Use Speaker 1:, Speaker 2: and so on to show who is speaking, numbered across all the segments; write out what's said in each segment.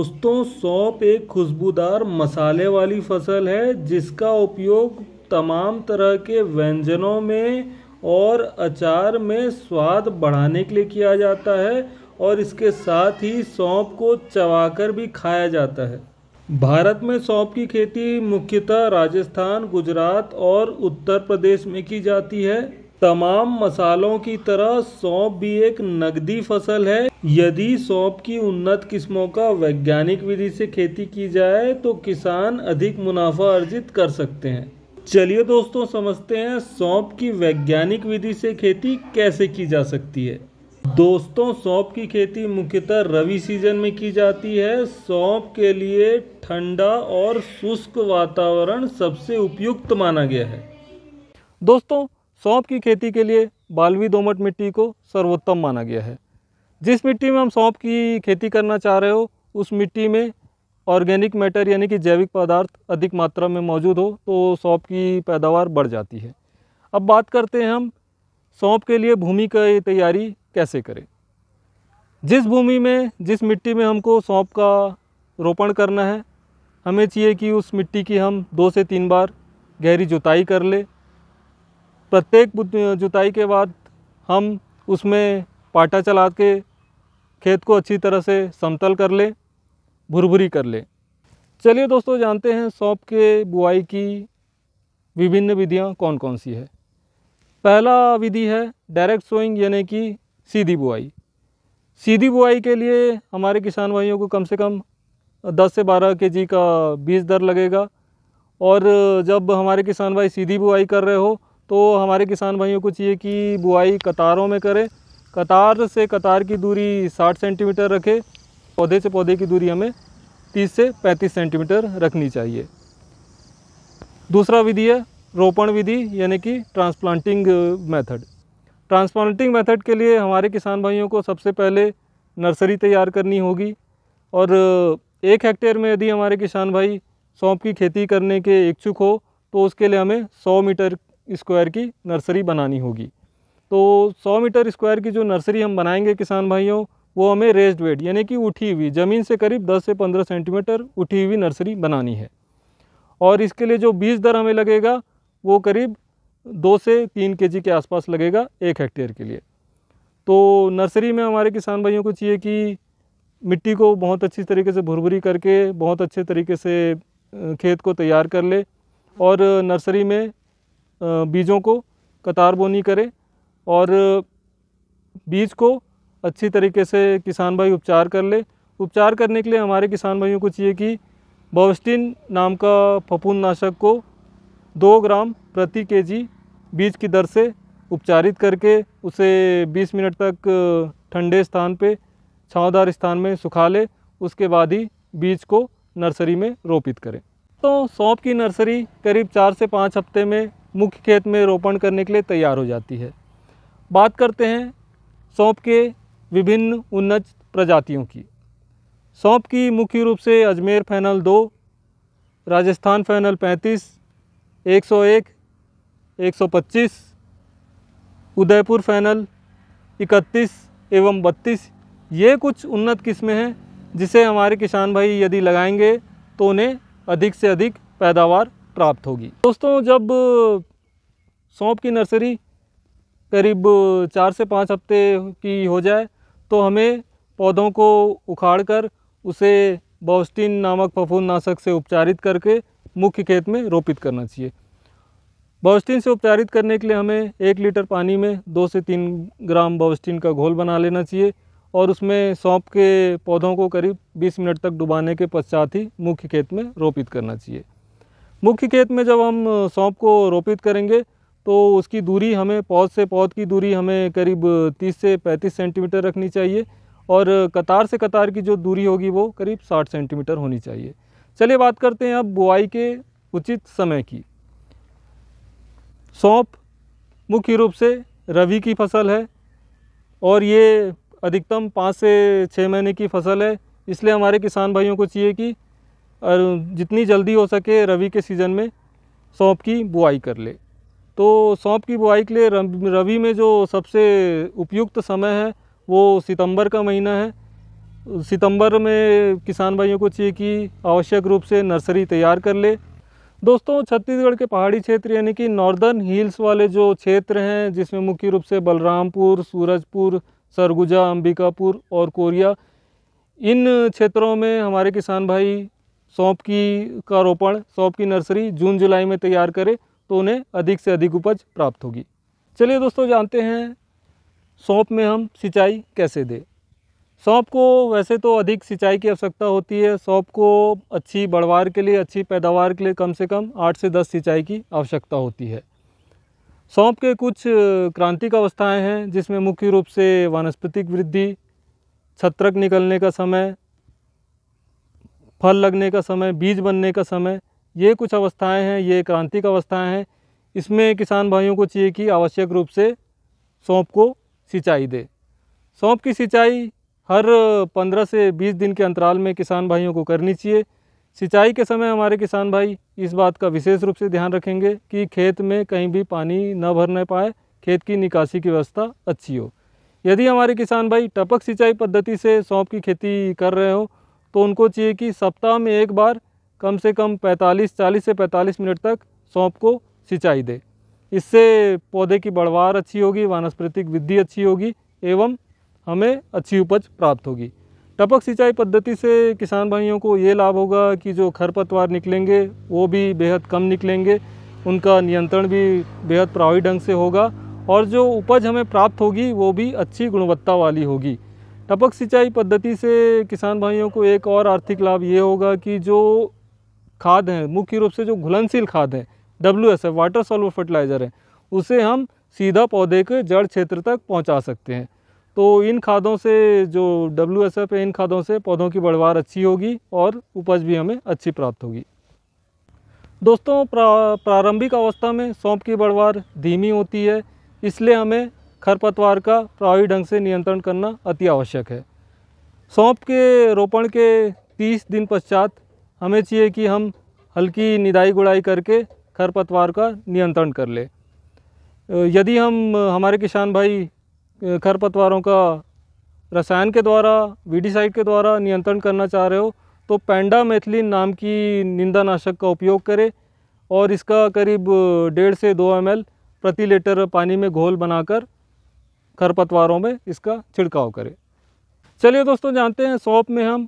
Speaker 1: दोस्तों सौंप एक खुशबूदार मसाले वाली फसल है जिसका उपयोग तमाम तरह के व्यंजनों में और अचार में स्वाद बढ़ाने के लिए किया जाता है और इसके साथ ही सौंप को चबाकर भी खाया जाता है भारत में सौंप की खेती मुख्यतः राजस्थान गुजरात और उत्तर प्रदेश में की जाती है तमाम मसालों की तरह सौंप भी एक नगदी फसल है यदि सौंप की उन्नत किस्मों का वैज्ञानिक विधि से खेती की जाए तो किसान अधिक मुनाफा अर्जित कर सकते हैं चलिए दोस्तों समझते हैं सौंप की वैज्ञानिक विधि से खेती कैसे की जा सकती है दोस्तों सौंप की खेती मुख्यतः रवि सीजन में की जाती है सौंप के लिए ठंडा और शुष्क वातावरण सबसे उपयुक्त माना गया है दोस्तों सौंप की खेती के लिए बालवी दोमट मिट्टी को सर्वोत्तम माना गया है जिस मिट्टी में हम सौंप की खेती करना चाह रहे हो उस मिट्टी में ऑर्गेनिक मैटर यानी कि जैविक पदार्थ अधिक मात्रा में मौजूद हो तो सौंप की पैदावार बढ़ जाती है अब बात करते हैं हम सौंप के लिए भूमि की तैयारी कैसे करें जिस भूमि में जिस मिट्टी में हमको सौंप का रोपण करना है हमें चाहिए कि उस मिट्टी की हम दो से तीन बार गहरी जुताई कर ले प्रत्येक जुताई के बाद हम उसमें पाटा चला के खेत को अच्छी तरह से समतल कर लें भुरभुरी कर लें चलिए दोस्तों जानते हैं सौंप के बुआई की विभिन्न विधियां कौन कौन सी है पहला विधि है डायरेक्ट सोइंग यानी कि सीधी बुआई सीधी बुआई के लिए हमारे किसान भाइयों को कम से कम 10 से 12 के का बीज दर लगेगा और जब हमारे किसान भाई सीधी बुआई कर रहे हो तो हमारे किसान भाइयों को चाहिए कि बुआई कतारों में करें कतार से कतार की दूरी 60 सेंटीमीटर रखें पौधे से पौधे की दूरी हमें 30 से 35 सेंटीमीटर रखनी चाहिए दूसरा विधि है रोपण विधि यानी कि ट्रांसप्लांटिंग मेथड ट्रांसप्लांटिंग मेथड के लिए हमारे किसान भाइयों को सबसे पहले नर्सरी तैयार करनी होगी और एक हेक्टेयर में यदि हमारे किसान भाई सौंप की खेती करने के इच्छुक हो तो उसके लिए हमें 100 मीटर स्क्वायर की नर्सरी बनानी होगी तो 100 मीटर स्क्वायर की जो नर्सरी हम बनाएंगे किसान भाइयों वो हमें रेस्ड वेड यानी कि उठी हुई ज़मीन से करीब 10 से 15 सेंटीमीटर उठी हुई नर्सरी बनानी है और इसके लिए जो बीज दर हमें लगेगा वो करीब दो से तीन के के आसपास लगेगा एक हेक्टेयर के लिए तो नर्सरी में हमारे किसान भाइयों को चाहिए कि मिट्टी को बहुत अच्छी तरीके से भुरभुरी करके बहुत अच्छे तरीके से खेत को तैयार कर ले और नर्सरी में बीजों को कतार बोनी करें और बीज को अच्छी तरीके से किसान भाई उपचार कर ले उपचार करने के लिए हमारे किसान भाइयों को चाहिए कि बॉस्टिन नाम का नाशक को दो ग्राम प्रति केजी बीज की दर से उपचारित करके उसे 20 मिनट तक ठंडे स्थान पे छाँवदार स्थान में सुखा ले उसके बाद ही बीज को नर्सरी में रोपित करें तो सौंप की नर्सरी करीब चार से पाँच हफ्ते में मुख्य खेत में रोपण करने के लिए तैयार हो जाती है बात करते हैं सौंप के विभिन्न उन्नत प्रजातियों की सौंप की मुख्य रूप से अजमेर फैनल दो राजस्थान फैनल पैंतीस एक सौ एक एक सौ पच्चीस उदयपुर फैनल इकतीस एवं बत्तीस ये कुछ उन्नत किस्में हैं जिसे हमारे किसान भाई यदि लगाएंगे तो उन्हें अधिक से अधिक पैदावार प्राप्त होगी दोस्तों जब सौंप की नर्सरी करीब चार से पाँच हफ्ते की हो जाए तो हमें पौधों को उखाड़कर उसे बॉस्टिन नामक नाशक से उपचारित करके मुख्य खेत में रोपित करना चाहिए बॉस्टिन से उपचारित करने के लिए हमें एक लीटर पानी में दो से तीन ग्राम बॉस्टिन का घोल बना लेना चाहिए और उसमें सौंप के पौधों को करीब 20 मिनट तक डुबाने के पश्चात ही मुख्य खेत में रोपित करना चाहिए मुख्य खेत में जब हम सौंप को रोपित करेंगे तो उसकी दूरी हमें पौध से पौध की दूरी हमें करीब 30 से 35 सेंटीमीटर रखनी चाहिए और कतार से कतार की जो दूरी होगी वो करीब 60 सेंटीमीटर होनी चाहिए चलिए बात करते हैं अब बुआई के उचित समय की सौंप मुख्य रूप से रवि की फसल है और ये अधिकतम पाँच से छः महीने की फसल है इसलिए हमारे किसान भाइयों को चाहिए कि और जितनी जल्दी हो सके रवि के सीज़न में सौंप की बुआई कर ले तो सौंप की बुआई के लिए रवि में जो सबसे उपयुक्त समय है वो सितंबर का महीना है सितंबर में किसान भाइयों को चाहिए कि आवश्यक रूप से नर्सरी तैयार कर ले दोस्तों छत्तीसगढ़ के पहाड़ी क्षेत्र यानी कि नॉर्दर्न हिल्स वाले जो क्षेत्र हैं जिसमें मुख्य रूप से बलरामपुर सूरजपुर सरगुजा अंबिकापुर और कोरिया इन क्षेत्रों में हमारे किसान भाई सौंप की का रोपण सौंप की नर्सरी जून जुलाई में तैयार करें तो उन्हें अधिक से अधिक उपज प्राप्त होगी चलिए दोस्तों जानते हैं सौंप में हम सिंचाई कैसे दें सौंप को वैसे तो अधिक सिंचाई की आवश्यकता होती है सौंप को अच्छी बढ़वार के लिए अच्छी पैदावार के लिए कम से कम आठ से दस सिंचाई की आवश्यकता होती है सौंप के कुछ क्रांतिक अवस्थाएं हैं जिसमें मुख्य रूप से वनस्पतिक वृद्धि छत्रक निकलने का समय फल लगने का समय बीज बनने का समय ये कुछ अवस्थाएं हैं ये क्रांतिक अवस्थाएं हैं इसमें किसान भाइयों को चाहिए कि आवश्यक रूप से सौंप को सिंचाई दे सौंप की सिंचाई हर पंद्रह से बीस दिन के अंतराल में किसान भाइयों को करनी चाहिए सिंचाई के समय हमारे किसान भाई इस बात का विशेष रूप से ध्यान रखेंगे कि खेत में कहीं भी पानी न भरने पाए खेत की निकासी की व्यवस्था अच्छी हो यदि हमारे किसान भाई टपक सिंचाई पद्धति से सौंप की खेती कर रहे हो तो उनको चाहिए कि सप्ताह में एक बार कम से कम 45 40 से 45 मिनट तक सौंप को सिंचाई दे इससे पौधे की बढ़वार अच्छी होगी वानस्पतिक वृद्धि अच्छी होगी एवं हमें अच्छी उपज प्राप्त होगी टपक सिंचाई पद्धति से किसान भाइयों को ये लाभ होगा कि जो खरपतवार निकलेंगे वो भी बेहद कम निकलेंगे उनका नियंत्रण भी बेहद प्रभावी ढंग से होगा और जो उपज हमें प्राप्त होगी वो भी अच्छी गुणवत्ता वाली होगी टपक सिंचाई पद्धति से किसान भाइयों को एक और आर्थिक लाभ ये होगा कि जो खाद हैं मुख्य रूप से जो घुलनशील खाद हैं डब्ल्यू एस है वाटर सॉल्व फर्टिलाइज़र है उसे हम सीधा पौधे के जड़ क्षेत्र तक पहुंचा सकते हैं तो इन खादों से जो डब्ल्यू एस एफ है इन खादों से पौधों की बढ़वार अच्छी होगी और उपज भी हमें अच्छी प्राप्त होगी दोस्तों प्रा, प्रारंभिक अवस्था में सौंप की बढ़वार धीमी होती है इसलिए हमें खरपतवार का प्रभावी ढंग से नियंत्रण करना अति आवश्यक है सौंप के रोपण के 30 दिन पश्चात हमें चाहिए कि हम हल्की निदाई गुड़ाई करके खरपतवार का नियंत्रण कर ले यदि हम हमारे किसान भाई खरपतवारों का रसायन के द्वारा वीडिसाइड के द्वारा नियंत्रण करना चाह रहे हो तो पैंडा मैथिलीन नाम की निंदानाशक का उपयोग करें और इसका करीब डेढ़ से दो एम प्रति लीटर पानी में घोल बनाकर खरपतवारों में इसका छिड़काव करें चलिए दोस्तों जानते हैं सौंप में हम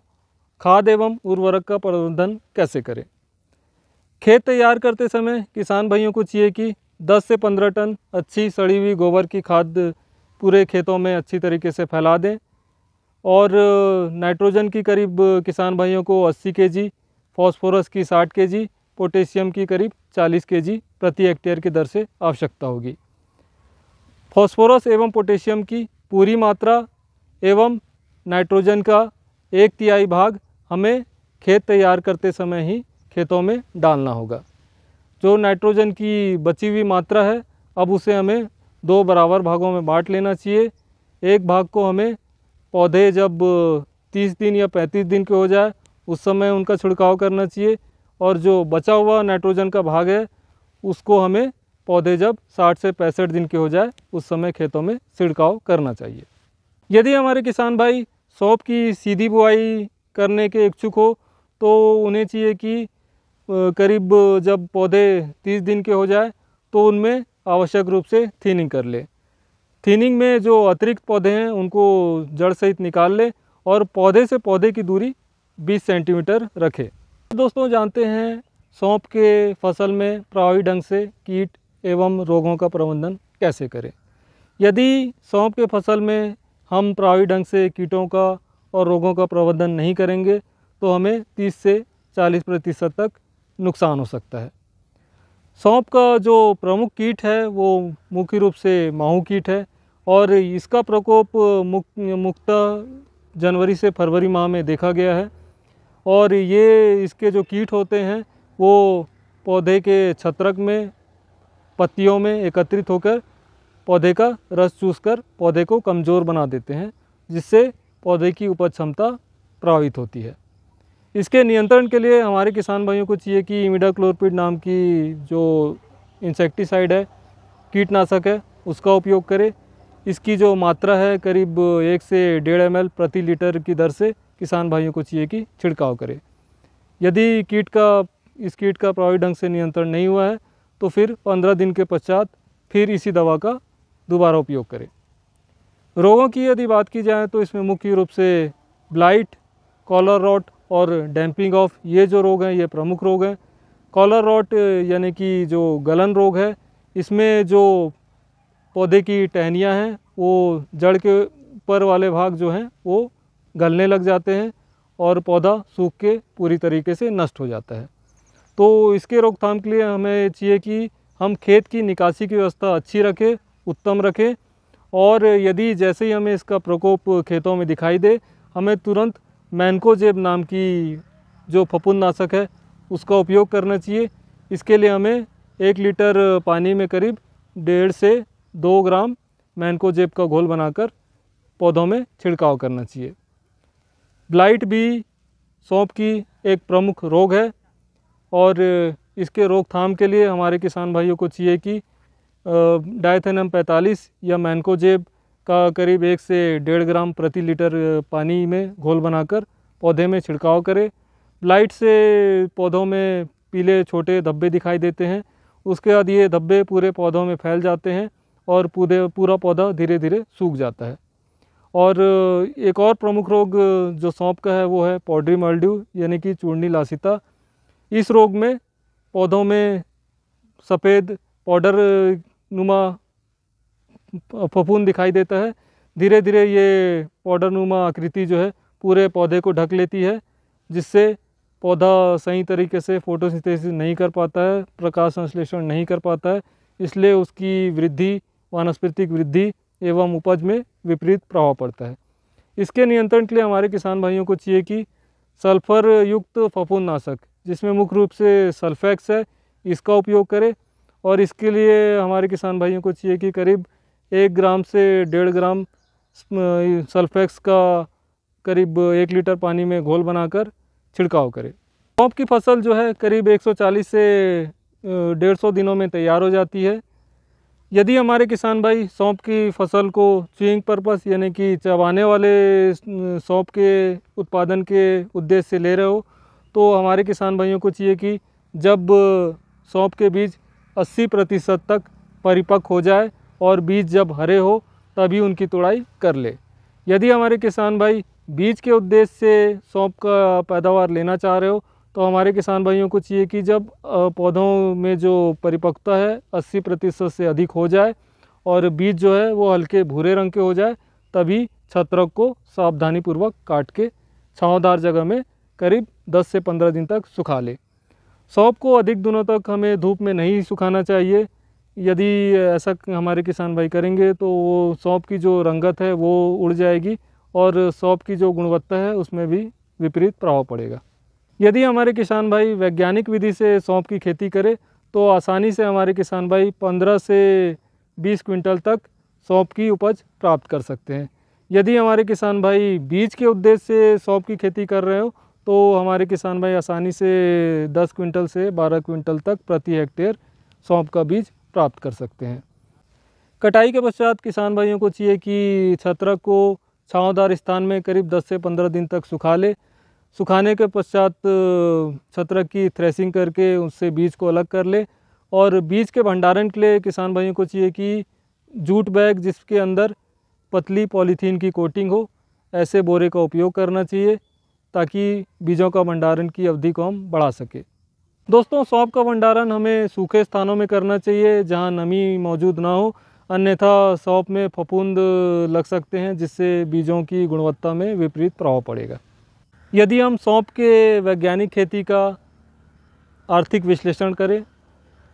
Speaker 1: खाद एवं उर्वरक का प्रबंधन कैसे करें खेत तैयार करते समय किसान भाइयों को चाहिए कि 10 से 15 टन अच्छी सड़ी हुई गोबर की खाद पूरे खेतों में अच्छी तरीके से फैला दें और नाइट्रोजन की करीब किसान भाइयों को 80 जी फॉस्फोरस की 60 जी पोटेशियम की करीब 40 जी प्रति हेक्टेयर की दर से आवश्यकता होगी फॉस्फोरस एवं पोटेशियम की पूरी मात्रा एवं नाइट्रोजन का एक तिहाई भाग हमें खेत तैयार करते समय ही खेतों में डालना होगा जो नाइट्रोजन की बची हुई मात्रा है अब उसे हमें दो बराबर भागों में बांट लेना चाहिए एक भाग को हमें पौधे जब 30 दिन या 35 दिन के हो जाए उस समय उनका छिड़काव करना चाहिए और जो बचा हुआ नाइट्रोजन का भाग है उसको हमें पौधे जब 60 से पैंसठ दिन के हो जाए उस समय खेतों में छिड़काव करना चाहिए यदि हमारे किसान भाई सौंप की सीधी बुआई करने के इच्छुक हो तो उन्हें चाहिए कि करीब जब पौधे 30 दिन के हो जाए तो उनमें आवश्यक रूप से थीनिंग कर ले थीनिंग में जो अतिरिक्त पौधे हैं उनको जड़ सहित निकाल ले और पौधे से पौधे की दूरी 20 सेंटीमीटर रखे दोस्तों जानते हैं सौंप के फसल में प्रभावी ढंग से कीट एवं रोगों का प्रबंधन कैसे करें यदि सौंप के फसल में हम प्रभावी ढंग से कीटों का और रोगों का प्रबंधन नहीं करेंगे तो हमें 30 से 40 प्रतिशत तक नुकसान हो सकता है सौंप का जो प्रमुख कीट है वो मुख्य रूप से माहू कीट है और इसका प्रकोप मुख मुक्ता जनवरी से फरवरी माह में देखा गया है और ये इसके जो कीट होते हैं वो पौधे के छत्रक में पत्तियों में एकत्रित होकर पौधे का रस चूसकर पौधे को कमज़ोर बना देते हैं जिससे पौधे की उपज क्षमता प्रभावित होती है इसके नियंत्रण के लिए हमारे किसान भाइयों को चाहिए कि इमिडाक्लोरपिड नाम की जो इंसेक्टिसाइड है कीटनाशक है उसका उपयोग करें इसकी जो मात्रा है करीब एक से डेढ़ एम प्रति लीटर की दर से किसान भाइयों को चाहिए कि छिड़काव करें यदि कीट का इस कीट का प्रभावी ढंग से नियंत्रण नहीं हुआ है तो फिर 15 दिन के पश्चात फिर इसी दवा का दोबारा उपयोग करें रोगों की यदि बात की जाए तो इसमें मुख्य रूप से ब्लाइट कॉलर रॉट और डैम्पिंग ऑफ ये जो रोग हैं ये प्रमुख रोग हैं कॉलर रॉट यानी कि जो गलन रोग है इसमें जो पौधे की टहनियाँ हैं वो जड़ के ऊपर वाले भाग जो हैं वो गलने लग जाते हैं और पौधा सूख के पूरी तरीके से नष्ट हो जाता है तो इसके रोकथाम के लिए हमें चाहिए कि हम खेत की निकासी की व्यवस्था अच्छी रखें उत्तम रखें और यदि जैसे ही हमें इसका प्रकोप खेतों में दिखाई दे हमें तुरंत मैनकोजेब नाम की जो फपुन नाशक है उसका उपयोग करना चाहिए इसके लिए हमें एक लीटर पानी में करीब डेढ़ से दो ग्राम मैनकोजेब का घोल बनाकर पौधों में छिड़काव करना चाहिए ब्लाइट भी सौंप की एक प्रमुख रोग है और इसके रोकथाम के लिए हमारे किसान भाइयों को चाहिए कि डायथेनम 45 या मैनकोजेब का करीब एक से डेढ़ ग्राम प्रति लीटर पानी में घोल बनाकर पौधे में छिड़काव करें लाइट से पौधों में पीले छोटे धब्बे दिखाई देते हैं उसके बाद ये धब्बे पूरे पौधों में फैल जाते हैं और पूरे पूरा पौधा धीरे धीरे सूख जाता है और एक और प्रमुख रोग जो सौंप का है वो है पाउड्री मल्ड्यू यानी कि चूर्णी लासिता इस रोग में पौधों में सफ़ेद पाउडर नुमा फफूंद दिखाई देता है धीरे धीरे ये पाउडर नुमा आकृति जो है पूरे पौधे को ढक लेती है जिससे पौधा सही तरीके से फोटोसिंथेसिस नहीं कर पाता है प्रकाश संश्लेषण नहीं कर पाता है इसलिए उसकी वृद्धि वनस्पतिक वृद्धि एवं उपज में विपरीत प्रभाव पड़ता है इसके नियंत्रण के लिए हमारे किसान भाइयों को चाहिए कि सल्फ़र युक्त नाशक जिसमें मुख्य रूप से सल्फेक्स है इसका उपयोग करें और इसके लिए हमारे किसान भाइयों को चाहिए कि करीब एक ग्राम से डेढ़ ग्राम सल्फेक्स का करीब एक लीटर पानी में घोल बनाकर छिड़काव करें पॉप की फसल जो है करीब 140 से डेढ़ सौ दिनों में तैयार हो जाती है यदि हमारे किसान भाई सौंप की फसल को चुइंग पर्पस यानी कि चबाने वाले सौंप के उत्पादन के उद्देश्य से ले रहे हो तो हमारे किसान भाइयों को चाहिए कि जब सौंप के बीज 80 प्रतिशत तक परिपक्व हो जाए और बीज जब हरे हो तभी उनकी तोड़ाई कर ले यदि हमारे किसान भाई बीज के उद्देश्य से सौंप का पैदावार लेना चाह रहे हो तो हमारे किसान भाइयों को चाहिए कि जब पौधों में जो परिपक्वता है 80 प्रतिशत से अधिक हो जाए और बीज जो है वो हल्के भूरे रंग के हो जाए तभी छत्रक को सावधानीपूर्वक काट के छाँवदार जगह में करीब 10 से 15 दिन तक सुखा ले सौंप को अधिक दिनों तक हमें धूप में नहीं सुखाना चाहिए यदि ऐसा हमारे किसान भाई करेंगे तो वो सौंप की जो रंगत है वो उड़ जाएगी और सौंप की जो गुणवत्ता है उसमें भी विपरीत प्रभाव पड़ेगा यदि हमारे किसान भाई वैज्ञानिक विधि से सौंप की खेती करे तो आसानी से हमारे किसान भाई 15 से 20 क्विंटल तक सौंप की उपज प्राप्त कर सकते हैं यदि हमारे किसान भाई बीज के उद्देश्य से सौंप की खेती कर रहे हो तो हमारे किसान भाई आसानी से 10 क्विंटल से 12 क्विंटल तक प्रति हेक्टेयर सौंप का बीज प्राप्त कर सकते हैं कटाई के पश्चात किसान भाइयों को चाहिए कि छतरक को छाँवदार स्थान में करीब दस से पंद्रह दिन तक सुखा ले सुखाने के पश्चात छतरक की थ्रेसिंग करके उससे बीज को अलग कर ले और बीज के भंडारण के लिए किसान भाइयों को चाहिए कि जूट बैग जिसके अंदर पतली पॉलीथीन की कोटिंग हो ऐसे बोरे का उपयोग करना चाहिए ताकि बीजों का भंडारण की अवधि को हम बढ़ा सके दोस्तों सौंप का भंडारण हमें सूखे स्थानों में करना चाहिए जहाँ नमी मौजूद ना हो अन्यथा सौंप में फफूंद लग सकते हैं जिससे बीजों की गुणवत्ता में विपरीत प्रभाव पड़ेगा यदि हम सौंप के वैज्ञानिक खेती का आर्थिक विश्लेषण करें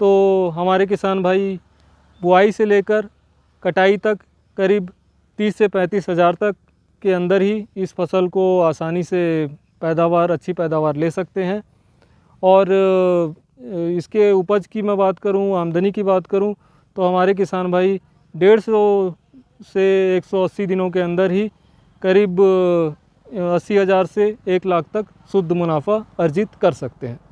Speaker 1: तो हमारे किसान भाई बुआई से लेकर कटाई तक करीब तीस से पैंतीस हज़ार तक के अंदर ही इस फसल को आसानी से पैदावार अच्छी पैदावार ले सकते हैं और इसके उपज की मैं बात करूं आमदनी की बात करूं तो हमारे किसान भाई डेढ़ सौ से 180 दिनों के अंदर ही करीब अस्सी हज़ार से एक लाख तक शुद्ध मुनाफा अर्जित कर सकते हैं